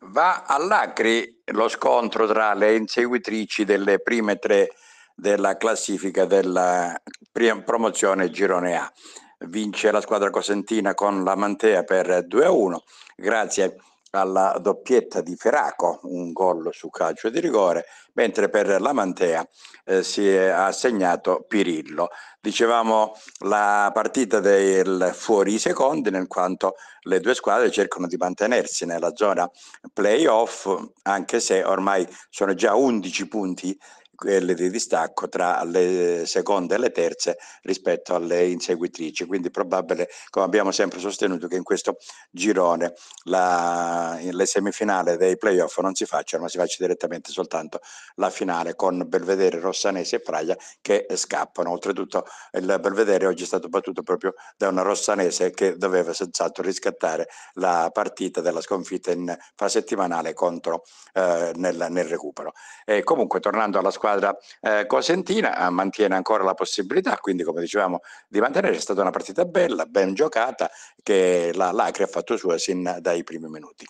Va all'Acri lo scontro tra le inseguitrici delle prime tre della classifica della promozione Girone A. Vince la squadra cosentina con la Mantea per 2-1 grazie alla doppietta di Feraco, un gol su calcio di rigore, mentre per la Mantea eh, si è assegnato Pirillo. Dicevamo la partita del fuori secondi, nel quanto le due squadre cercano di mantenersi nella zona playoff, anche se ormai sono già 11 punti quelle di distacco tra le seconde e le terze rispetto alle inseguitrici. Quindi probabile, come abbiamo sempre sostenuto, che in questo girone la, le semifinali dei playoff non si facciano, ma si faccia direttamente soltanto la finale con Belvedere, Rossanese e Praia che scappano. Oltretutto il Belvedere oggi è stato battuto proprio da una Rossanese che doveva senz'altro riscattare la partita della sconfitta in fase settimanale contro eh, nel, nel recupero. E comunque tornando alla squadra squadra eh, cosentina eh, mantiene ancora la possibilità, quindi come dicevamo, di mantenere. È stata una partita bella, ben giocata, che la Lacri ha fatto sua sin dai primi minuti.